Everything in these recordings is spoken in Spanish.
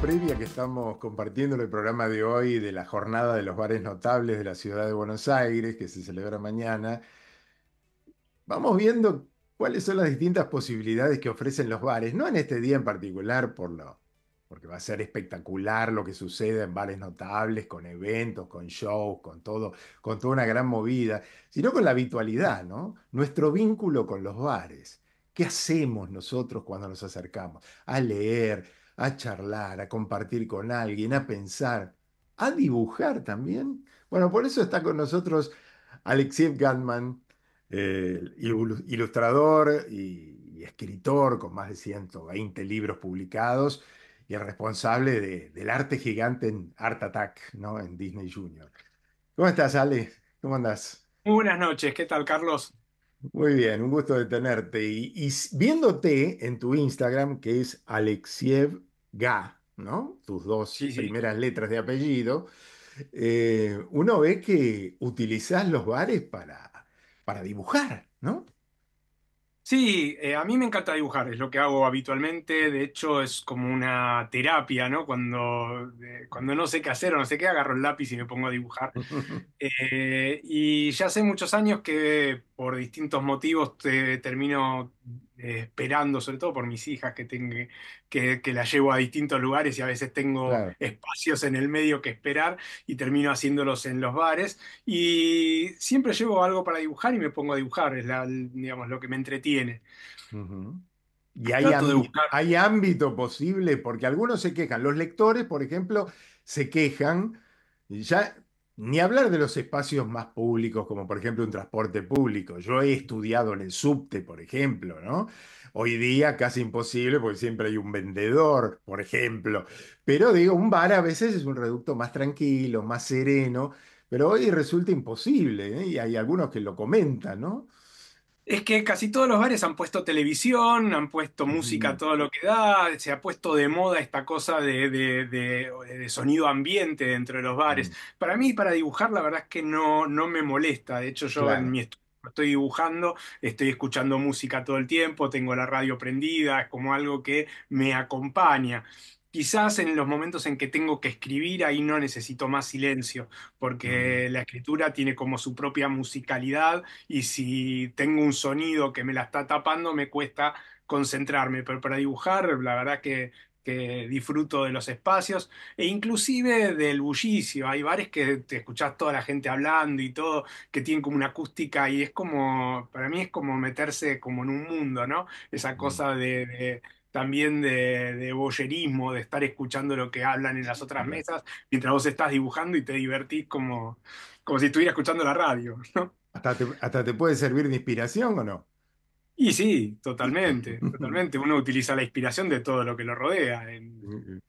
previa que estamos compartiendo en el programa de hoy de la jornada de los bares notables de la ciudad de Buenos Aires, que se celebra mañana, vamos viendo cuáles son las distintas posibilidades que ofrecen los bares, no en este día en particular, por lo, porque va a ser espectacular lo que sucede en bares notables, con eventos, con shows, con todo, con toda una gran movida, sino con la habitualidad, ¿no? Nuestro vínculo con los bares. ¿Qué hacemos nosotros cuando nos acercamos? A leer, a charlar, a compartir con alguien, a pensar, a dibujar también. Bueno, por eso está con nosotros Alexiev Gatman, ilustrador y, escritor con más de 120 libros publicados y el responsable del arte gigante en Art Attack, ¿no? En Disney Junior. ¿Cómo estás, Alex? ¿Cómo andas? buenas noches, ¿qué tal, Carlos? Muy bien, un gusto de tenerte. y, viéndote en tu Instagram, que es Alexiev Ga, ¿no? Tus dos primeras letras de apellido. Eh, uno ve que utilizas los bares para, para dibujar, ¿no? Sí, eh, a mí me encanta dibujar, es lo que hago habitualmente, de hecho es como una terapia, ¿no? Cuando, eh, cuando no sé qué hacer o no sé qué, agarro el lápiz y me pongo a dibujar. y ya hace muchos años que por distintos motivos termino eh, esperando, sobre todo por mis hijas que, tengo, que, las llevo a distintos lugares y a veces tengo espacios en el medio que esperar y termino haciéndolos en los bares. Y siempre llevo algo para dibujar y me pongo a dibujar, es digamos, lo que me entretiene. Y hay, ámbito, posible, porque algunos se quejan. Los lectores, por ejemplo, se quejan. Ya ni hablar de los espacios más públicos, como por ejemplo un transporte público. Yo he estudiado en el subte, por ejemplo, ¿no? Hoy día casi imposible porque siempre hay un vendedor, por ejemplo. Pero digo, un bar a veces es un reducto más tranquilo, más sereno, pero hoy resulta imposible, ¿eh? y hay algunos que lo comentan, ¿no? Es que casi todos los bares han puesto televisión, han puesto música todo lo que da, se ha puesto de moda esta cosa de, sonido ambiente dentro de los bares. Para mí, para dibujar, la verdad es que no, no me molesta. De hecho, yo en mi estudio estoy dibujando, estoy escuchando música todo el tiempo, tengo la radio prendida, es como algo que me acompaña. Quizás en los momentos en que tengo que escribir, ahí no necesito más silencio, porque mm. la escritura tiene como su propia musicalidad y si tengo un sonido que me la está tapando, me cuesta concentrarme, pero para dibujar, la verdad que que disfruto de los espacios e inclusive del bullicio. Hay bares que te escuchás toda la gente hablando y todo, que tienen como una acústica y es como, para mí es como meterse como en un mundo, ¿no? Esa cosa de, también de, de boyerismo, de estar escuchando lo que hablan en las otras mesas, mientras vos estás dibujando y te divertís como, como si estuviera escuchando la radio, ¿no? Hasta hasta te puede servir de inspiración o no. Y sí, totalmente, totalmente. Uno utiliza la inspiración de todo lo que lo rodea. Mm, mm.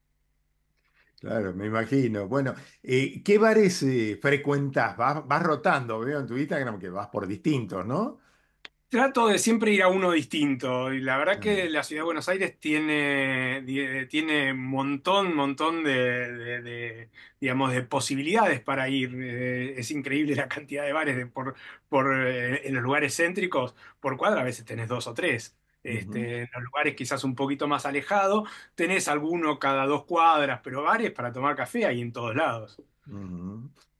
Claro, me imagino. Bueno, eh, ¿qué bares eh, frecuentas? Vas, vas, rotando, veo en tu Instagram que vas por distintos, ¿no? Trato de siempre ir a uno distinto. Y la verdad que la ciudad de Buenos Aires tiene, tiene montón, montón de, digamos, de posibilidades para ir. Eh, es increíble la cantidad de bares por, eh, en los lugares céntricos. Por cuadra a veces tenés dos o tres. Este, en los lugares quizás un poquito más alejados, tenés alguno cada dos cuadras, pero bares para tomar café hay en todos lados.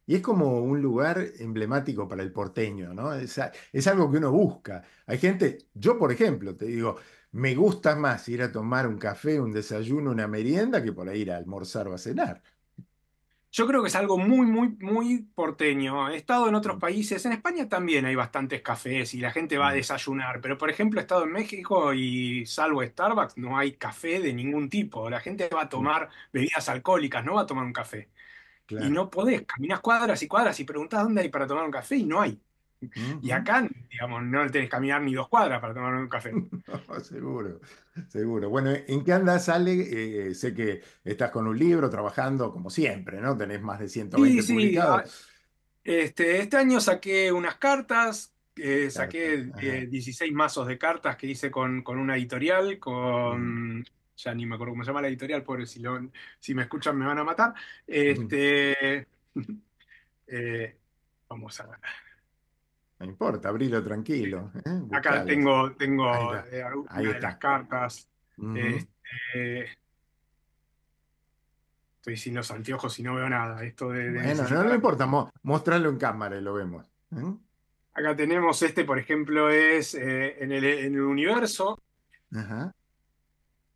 Y es como un lugar emblemático para el porteño, ¿no? Es, algo que uno busca. Hay gente, yo por ejemplo, te digo, me gusta más ir a tomar un café, un desayuno, una merienda que por ahí ir a almorzar o a cenar. Yo creo que es algo muy, muy, muy porteño. He estado en otros mm. países, en España también hay bastantes cafés y la gente va a mm. desayunar, pero por ejemplo he estado en México y salvo Starbucks no hay café de ningún tipo. La gente va a mm. tomar bebidas alcohólicas, no va a tomar un café. Y no podés, caminas cuadras y cuadras y preguntás dónde hay para tomar un café y no hay. Y acá, digamos, no tenés que caminar ni dos cuadras para tomar un café. seguro, seguro. Bueno, ¿en qué andas, Ale? Eh, sé que estás con un libro trabajando como siempre, ¿no? Tenés más de 120 publicados. Ah, este, este año saqué unas cartas, eh, saqué 16 eh, mazos de cartas que hice con una editorial, con mm ya ni me acuerdo cómo se llama la editorial, pobre si, si me escuchan me van a matar. Este, eh, vamos a ver No importa, abrilo tranquilo. ¿eh? Acá tengo, tengo eh, de las cartas. Este, estoy sin los anteojos y no veo nada. Esto bueno, no, importa, mo en cámara y lo vemos. Acá tenemos este, por ejemplo, es en el, universo. Ajá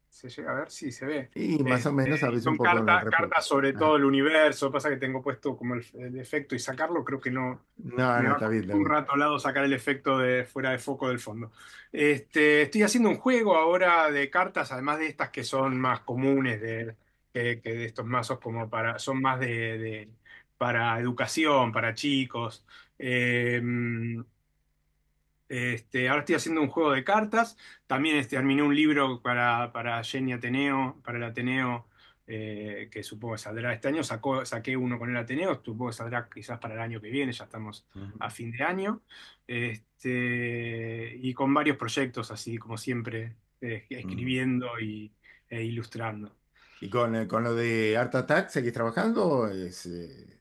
se llega a ver, sí, se ve. Y más o menos este, poco... Son cartas, sobre ah. todo el universo. Pasa que tengo puesto como el, efecto y sacarlo, creo que no. No, no, está bien, Un rato al lado sacar el efecto de fuera de foco del fondo. Este, estoy haciendo un juego ahora de cartas, además de estas que son más comunes de, que, de estos mazos, como para. son más de, para educación, para chicos. Eh, este, ahora estoy haciendo un juego de cartas. También este, terminé un libro para, para Jenny Ateneo, para el Ateneo, eh, que supongo que saldrá este año. saqué uno con el Ateneo, supongo que saldrá quizás para el año que viene, ya estamos a fin de año. Este, y con varios proyectos, así como siempre, eh, escribiendo y, e ilustrando. ¿Y con, eh, lo de Art Attack seguís trabajando? Es,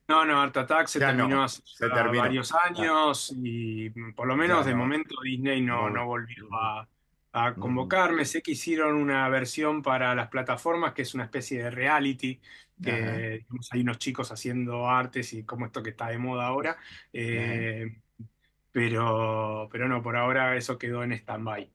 no, no, Art Attack se terminó hace varios años y mm, por lo menos de momento Disney no, volvió a, mm. convocarme. Sé que hicieron una versión para las plataformas que es una especie de reality, que hay unos chicos haciendo artes y como esto que está de moda ahora. Eh, pero, pero no, por ahora eso quedó en stand-by.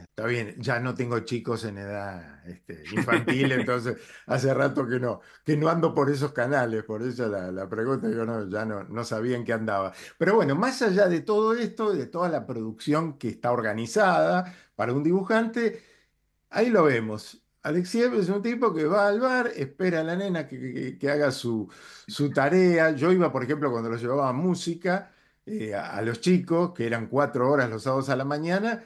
Está bien, ya no tengo chicos en edad este, infantil, entonces hace rato que no, que no ando por esos canales, por eso la, pregunta, yo no, ya no, no sabía en qué andaba. Pero bueno, más allá de todo esto, de toda la producción que está organizada para un dibujante, ahí lo vemos. Alexiev es un tipo que va al bar, espera a la nena que, haga su, su tarea. Yo iba, por ejemplo, cuando lo llevaba música eh, a los chicos, que eran cuatro horas los sábados a la mañana,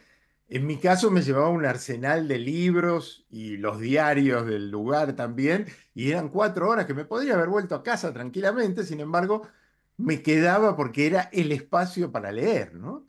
en mi caso me llevaba un arsenal de libros y los diarios del lugar también, y eran cuatro horas que me podría haber vuelto a casa tranquilamente, sin embargo, me quedaba porque era el espacio para leer, ¿no?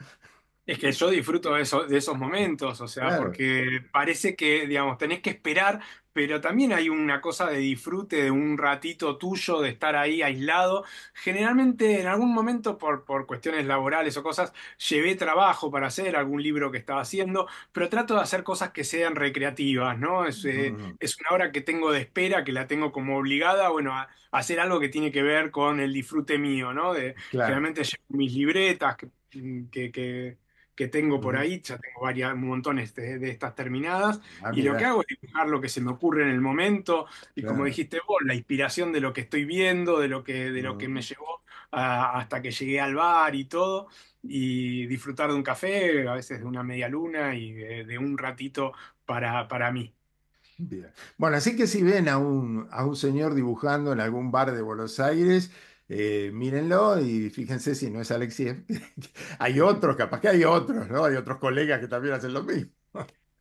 Es que yo disfruto de, esos momentos, o sea, porque parece que, digamos, tenés que esperar, pero también hay una cosa de disfrute de un ratito tuyo, de estar ahí aislado. Generalmente en algún momento por, por cuestiones laborales o cosas, llevé trabajo para hacer, algún libro que estaba haciendo, pero trato de hacer cosas que sean recreativas, ¿no? Es, eh, mm. una hora que tengo de espera, que la tengo como obligada, bueno, a, hacer algo que tiene que ver con el disfrute mío, ¿no? De, realmente Generalmente llevo mis libretas que, que que tengo por ahí, ya tengo varias, montones este, de, de estas terminadas, ah, y lo que hago es dibujar lo que se me ocurre en el momento, y como dijiste vos, la inspiración de lo que estoy viendo, de lo que, de lo que me llevó hasta que llegué al bar y todo, y disfrutar de un café, a veces de una media luna y de, un ratito para, mí. Bueno, así que si ven a un, a un señor dibujando en algún bar de Buenos Aires, eh, mírenlo y fíjense si no es Alexi. hay otros, capaz que hay otros, ¿no? Hay otros colegas que también hacen lo mismo.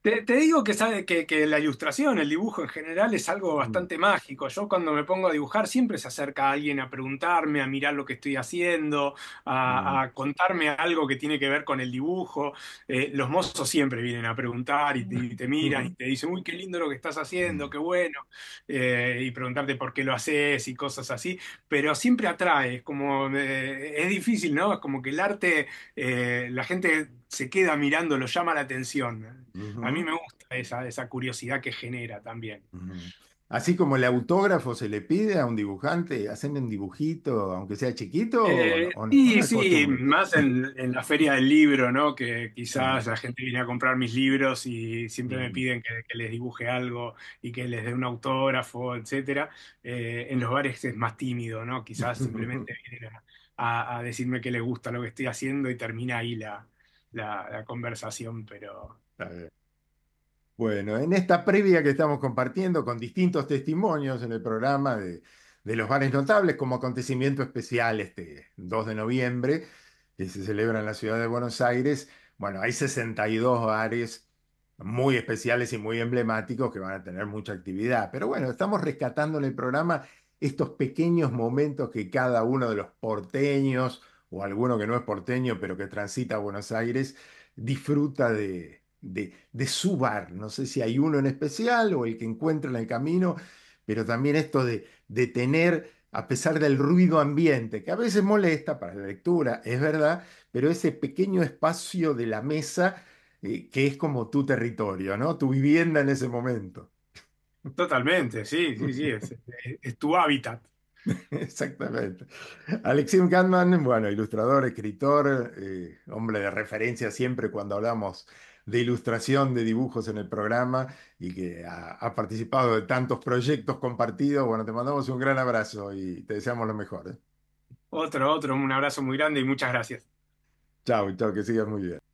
Te, digo que, sabe, que, la ilustración, el dibujo en general es algo mm. bastante mágico. Yo cuando me pongo a dibujar siempre se acerca alguien a preguntarme, a mirar lo que estoy haciendo, a, mm. contarme algo que tiene que ver con el dibujo. Eh, los mozos siempre vienen a preguntar y te, miran y te dicen, uy, qué lindo lo que estás haciendo, mm. qué bueno. Eh, y preguntarte por qué lo haces y cosas así. Pero siempre atrae, es como, eh, es difícil, ¿no? Es como que el arte, la gente se queda mirando, lo llama la atención. A mí me gusta esa, curiosidad que genera también. Así como el autógrafo se le pide a un dibujante, hacen un dibujito, aunque sea chiquito. Eh, sí, sí, más en, la feria del libro, ¿no? Que quizás la gente viene a comprar mis libros y siempre me piden que, les dibuje algo y que les dé un autógrafo, etc eh, en los bares es más tímido, ¿no? Quizás simplemente vienen a, a decirme que les gusta lo que estoy haciendo y termina ahí la, la, conversación, pero... Bueno, en esta previa que estamos compartiendo con distintos testimonios en el programa de, de los bares notables como acontecimiento especial este 2 de noviembre, que se celebra en la ciudad de Buenos Aires, bueno, hay 62 bares muy especiales y muy emblemáticos que van a tener mucha actividad. Pero bueno, estamos rescatando en el programa estos pequeños momentos que cada uno de los porteños o alguno que no es porteño, pero que transita a Buenos Aires, disfruta de, de, su bar. No sé si hay uno en especial o el que encuentra en el camino, pero también esto de, de tener, a pesar del ruido ambiente, que a veces molesta para la lectura, es verdad, pero ese pequeño espacio de la mesa eh, que es como tu territorio, ¿no? Tu vivienda en ese momento. Totalmente, sí, sí, sí, es tu hábitat. Exactamente. Alexim Gandman, bueno, ilustrador, escritor, eh, hombre de referencia siempre cuando hablamos de ilustración de dibujos en el programa y que ha, participado de tantos proyectos compartidos. Bueno, te mandamos un gran abrazo y te deseamos lo mejor. ¿eh? Otro, otro, un abrazo muy grande y muchas gracias. Chao, chao, que sigas muy bien.